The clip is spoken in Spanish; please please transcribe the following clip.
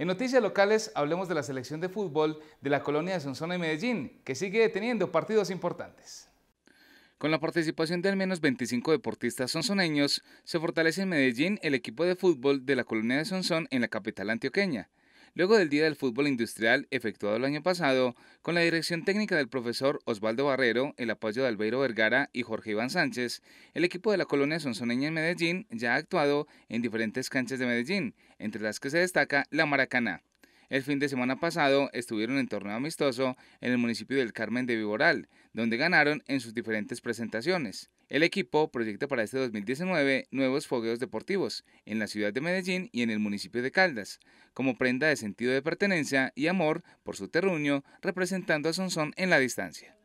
En noticias locales hablemos de la selección de fútbol de la colonia de Sonsona y Medellín, que sigue teniendo partidos importantes. Con la participación de al menos 25 deportistas sonsoneños, se fortalece en Medellín el equipo de fútbol de la colonia de Sonsón en la capital antioqueña luego del Día del Fútbol Industrial efectuado el año pasado, con la dirección técnica del profesor Osvaldo Barrero, el apoyo de Albeiro Vergara y Jorge Iván Sánchez, el equipo de la colonia Sonsoneña en Medellín ya ha actuado en diferentes canchas de Medellín, entre las que se destaca la Maracaná. El fin de semana pasado estuvieron en torneo amistoso en el municipio del Carmen de Viboral, donde ganaron en sus diferentes presentaciones. El equipo proyecta para este 2019 nuevos fogueos deportivos en la ciudad de Medellín y en el municipio de Caldas, como prenda de sentido de pertenencia y amor por su terruño, representando a Sonsón en la distancia.